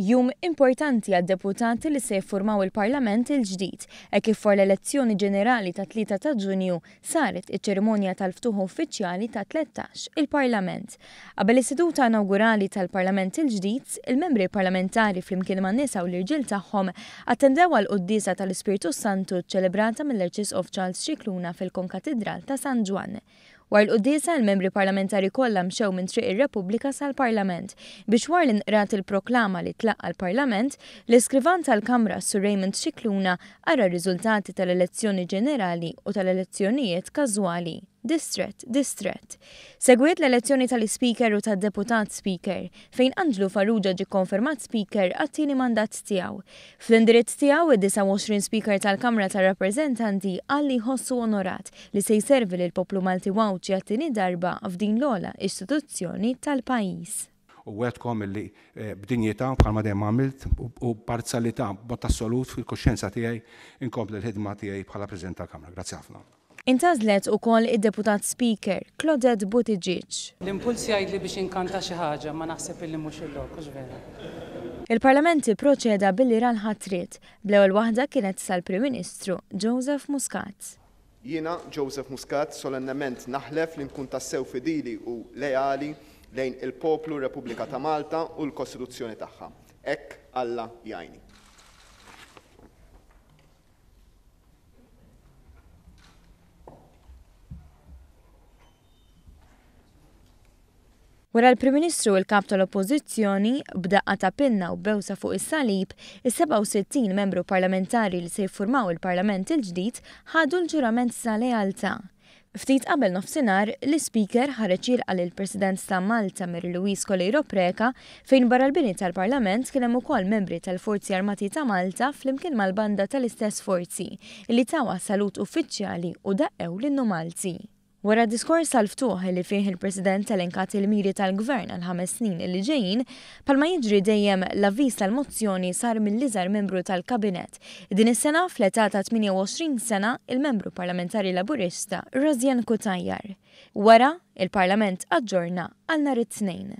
Jum importanti għad deputati li se jiffurmaw il-Parlament il-ġdid, e kif for l-elezzjoni ġenerali ta' 3 ta' ġunju saret iċ-ċerimonja tal-ftuħ uffiċjali ta' 13 il-Parlament. Qabel is-seduta inaugurali tal-Parlament il-ġdid, il-membri parlamentari flimkien ma' nisa u l-irġil tagħhom attendew għal quddisa tal-Ispirtu Santu ċelebrata mill of Charles Xikluna fil-Konkatedral ta' San Ġwan. War l-qudisa l-membri parlamentari kollha mxew minn triq ir-Repubblika sal-Parlament biex war l-inqrat il-proklama li tlaqqa l-Parlament l-iskrivan tal-Kamra Sur Raymond Xikluna ara r-riżultati tal-elezzjoni ġenerali u tal-elezzjonijiet każwali distret, distret. Segwiet l-elezzjoni tal-speaker u tad-deputat speaker, fejn Anġlu Farrugia ġi konfermat speaker għattini mandat tijaw. Fl-indirizz tijaw id-29 speaker tal-Kamra tal-Rappresentanti għalli ħossu onorat li se jservi l poplu Malti Wawċi għattini darba f'din l-ola istituzzjoni tal-pajis. U għedkom li eh, b'dinjeta bħalma dejjem għamilt u parzjalità bot assolut fil-kosċenza tiegħi inkompli l-ħidma tiegħi bħala President tal-Kamra. Grazzi ħafna u ukoll id-deputat speaker Claudette Buttigieg. L-impulsi għajd li biex inkanta xi ħaġa ma naħseb illi il-lok. hux vera. Il-Parlamenti proċeda billi ran ħatrit, bl-ewwel waħda kienet sal-Prim Ministru Joseph Muscat. Jiena Joseph Muscat solennement naħlef li nkun tassew fidili u leali lejn il-poplu Repubblika ta' Malta u l-Kostituzzjoni tagħha. Ek Alla jajni. Wara l-Prim Ministru il-kap tal-Oppożizzjoni b'daqqa ta' pinna u bewsa fuq is-salib, is-67 membru parlamentari li se jiffurmaw il-Parlament il-ġdid ħadu l-ġurament sa' lealtà. Ftit qabel nofsinhar, l-Speaker ħareġ jilqa il-President ta' Malta Mir Luis Kolejro Preka fejn barra l-bini tal-Parlament kien hemm ukoll membri tal-Forzi Armati ta' Malta flimkien mal-banda tal-istess forzi li tawa salut uffiċjali u daqew l-Malti. Wara diskors tal-ftuħ li fih il-President elenkat il-miri tal-Gvern għal ħames snin li ġejjin, palma jiġri dejjem l avvis tal-mozzjoni sar mill-liżar membru tal-Kabinet. Din is-sena fleta ta' 28 sena il-membru parlamentari laburista Rozjan Kutajjar. Wara, il-Parlament aġġorna għal nhar it-tnejn.